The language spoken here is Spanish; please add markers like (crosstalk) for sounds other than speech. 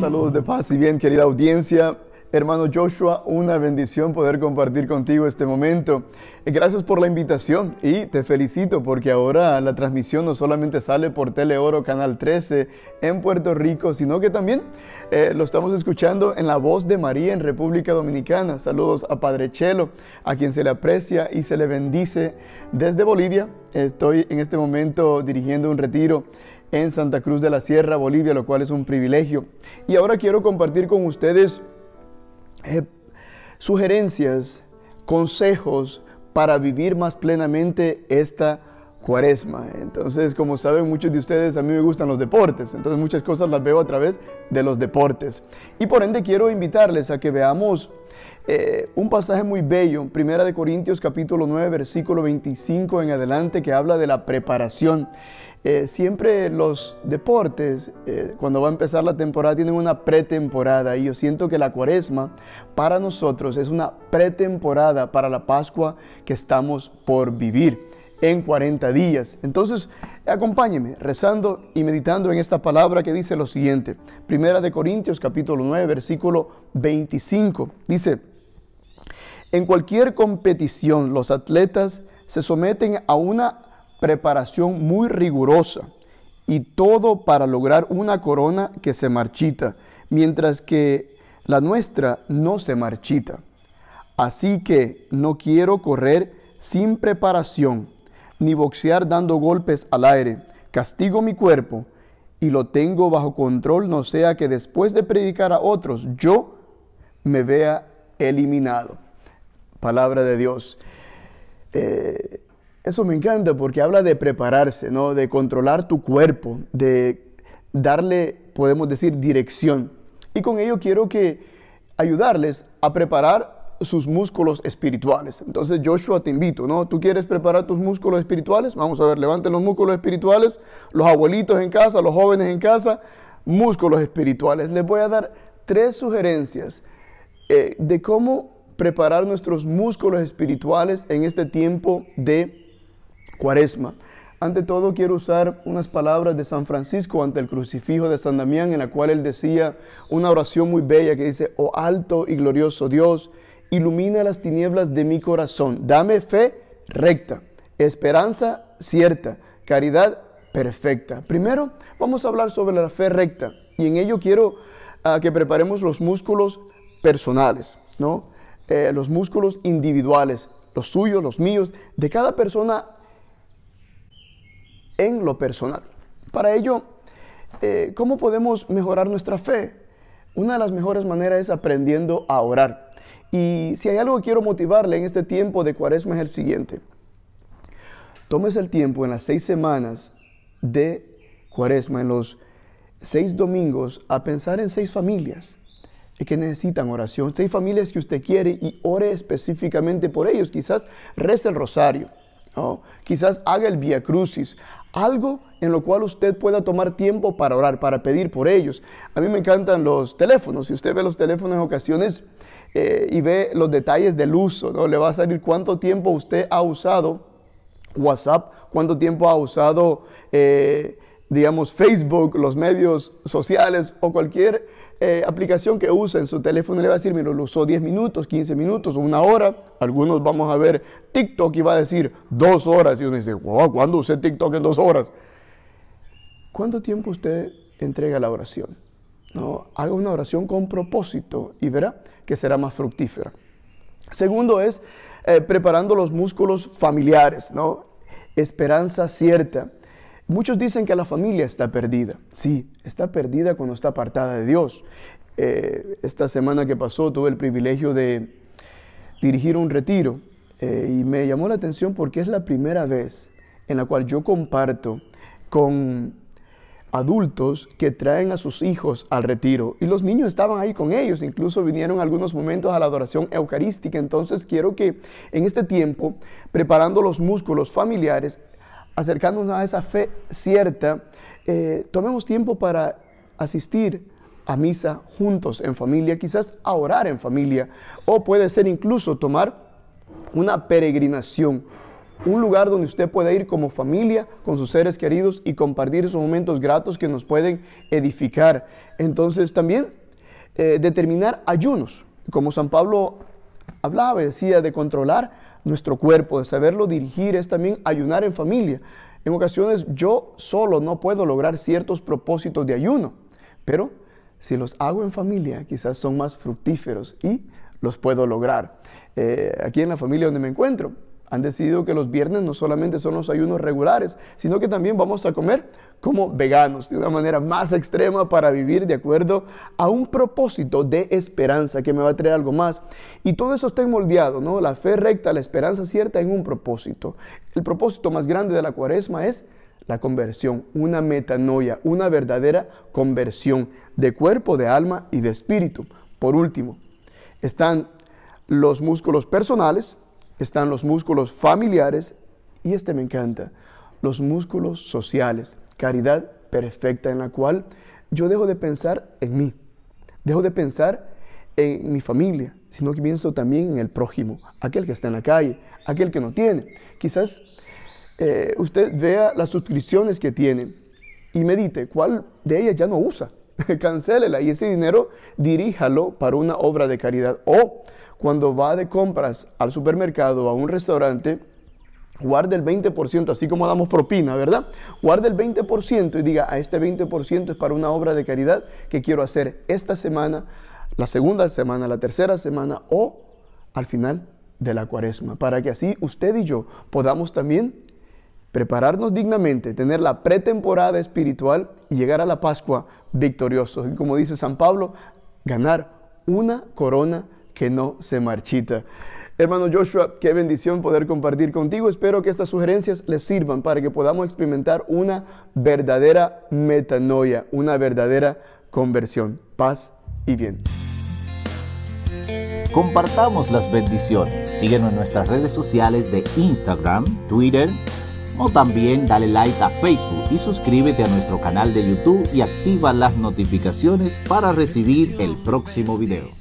Saludos de paz y bien, querida audiencia. Hermano Joshua, una bendición poder compartir contigo este momento. Eh, gracias por la invitación y te felicito porque ahora la transmisión no solamente sale por Teleoro Canal 13 en Puerto Rico, sino que también eh, lo estamos escuchando en la voz de María en República Dominicana. Saludos a Padre Chelo, a quien se le aprecia y se le bendice desde Bolivia. Estoy en este momento dirigiendo un retiro en Santa Cruz de la Sierra, Bolivia, lo cual es un privilegio. Y ahora quiero compartir con ustedes eh, sugerencias, consejos para vivir más plenamente esta cuaresma. Entonces, como saben muchos de ustedes, a mí me gustan los deportes, entonces muchas cosas las veo a través de los deportes. Y por ende quiero invitarles a que veamos eh, un pasaje muy bello, Primera de Corintios capítulo 9, versículo 25 en adelante, que habla de la preparación. Eh, siempre los deportes, eh, cuando va a empezar la temporada, tienen una pretemporada y yo siento que la cuaresma para nosotros es una pretemporada para la Pascua que estamos por vivir en 40 días. Entonces, acompáñeme rezando y meditando en esta palabra que dice lo siguiente. Primera de Corintios capítulo 9, versículo 25. Dice, en cualquier competición los atletas se someten a una preparación muy rigurosa y todo para lograr una corona que se marchita, mientras que la nuestra no se marchita. Así que no quiero correr sin preparación ni boxear dando golpes al aire. Castigo mi cuerpo y lo tengo bajo control, no sea que después de predicar a otros yo me vea eliminado. Palabra de Dios. Eh, eso me encanta porque habla de prepararse, ¿no? de controlar tu cuerpo, de darle, podemos decir, dirección. Y con ello quiero que ayudarles a preparar sus músculos espirituales. Entonces Joshua te invito, ¿no? ¿Tú quieres preparar tus músculos espirituales? Vamos a ver, levanten los músculos espirituales, los abuelitos en casa, los jóvenes en casa, músculos espirituales. Les voy a dar tres sugerencias eh, de cómo preparar nuestros músculos espirituales en este tiempo de cuaresma. Ante todo quiero usar unas palabras de San Francisco ante el crucifijo de San Damián, en la cual él decía una oración muy bella que dice, oh alto y glorioso Dios, ilumina las tinieblas de mi corazón. Dame fe recta, esperanza cierta, caridad perfecta. Primero, vamos a hablar sobre la fe recta y en ello quiero ah, que preparemos los músculos personales, ¿no? Eh, los músculos individuales, los suyos, los míos, de cada persona en lo personal. Para ello, eh, ¿cómo podemos mejorar nuestra fe? Una de las mejores maneras es aprendiendo a orar. Y si hay algo que quiero motivarle en este tiempo de cuaresma es el siguiente. Tómese el tiempo en las seis semanas de cuaresma, en los seis domingos, a pensar en seis familias que necesitan oración, seis familias que usted quiere y ore específicamente por ellos. Quizás reza el rosario, ¿no? quizás haga el Via Crucis, algo en lo cual usted pueda tomar tiempo para orar, para pedir por ellos. A mí me encantan los teléfonos, si usted ve los teléfonos en ocasiones, eh, y ve los detalles del uso, ¿no? Le va a salir cuánto tiempo usted ha usado WhatsApp, cuánto tiempo ha usado, eh, digamos, Facebook, los medios sociales o cualquier eh, aplicación que usa en su teléfono le va a decir, mira, lo usó 10 minutos, 15 minutos, una hora. Algunos vamos a ver TikTok y va a decir dos horas. Y uno dice, wow, ¿cuándo usé TikTok en dos horas? ¿Cuánto tiempo usted entrega la oración? haga una oración con propósito y verá que será más fructífera. Segundo es eh, preparando los músculos familiares, ¿no? Esperanza cierta. Muchos dicen que la familia está perdida. Sí, está perdida cuando está apartada de Dios. Eh, esta semana que pasó tuve el privilegio de dirigir un retiro eh, y me llamó la atención porque es la primera vez en la cual yo comparto con adultos que traen a sus hijos al retiro. Y los niños estaban ahí con ellos, incluso vinieron algunos momentos a la adoración eucarística. Entonces quiero que en este tiempo, preparando los músculos familiares, acercándonos a esa fe cierta, eh, tomemos tiempo para asistir a misa juntos en familia, quizás a orar en familia, o puede ser incluso tomar una peregrinación un lugar donde usted pueda ir como familia, con sus seres queridos y compartir esos momentos gratos que nos pueden edificar. Entonces también eh, determinar ayunos, como San Pablo hablaba, decía, de controlar nuestro cuerpo, de saberlo dirigir, es también ayunar en familia. En ocasiones yo solo no puedo lograr ciertos propósitos de ayuno, pero si los hago en familia quizás son más fructíferos y los puedo lograr. Eh, aquí en la familia donde me encuentro, han decidido que los viernes no solamente son los ayunos regulares, sino que también vamos a comer como veganos, de una manera más extrema para vivir de acuerdo a un propósito de esperanza que me va a traer algo más. Y todo eso está moldeado, ¿no? La fe recta, la esperanza cierta en un propósito. El propósito más grande de la cuaresma es la conversión, una metanoia, una verdadera conversión de cuerpo, de alma y de espíritu. Por último, están los músculos personales, están los músculos familiares y este me encanta, los músculos sociales, caridad perfecta en la cual yo dejo de pensar en mí, dejo de pensar en mi familia, sino que pienso también en el prójimo, aquel que está en la calle, aquel que no tiene. Quizás eh, usted vea las suscripciones que tiene y medite cuál de ellas ya no usa. (laughs) Cancélela y ese dinero diríjalo para una obra de caridad o cuando va de compras al supermercado, a un restaurante, guarde el 20%, así como damos propina, ¿verdad? Guarde el 20% y diga, a este 20% es para una obra de caridad que quiero hacer esta semana, la segunda semana, la tercera semana o al final de la cuaresma, para que así usted y yo podamos también prepararnos dignamente, tener la pretemporada espiritual y llegar a la Pascua victoriosos. Y como dice San Pablo, ganar una corona que no se marchita. Hermano Joshua, qué bendición poder compartir contigo. Espero que estas sugerencias les sirvan para que podamos experimentar una verdadera metanoia, una verdadera conversión. Paz y bien. Compartamos las bendiciones. Síguenos en nuestras redes sociales de Instagram, Twitter o también dale like a Facebook y suscríbete a nuestro canal de YouTube y activa las notificaciones para recibir el próximo video.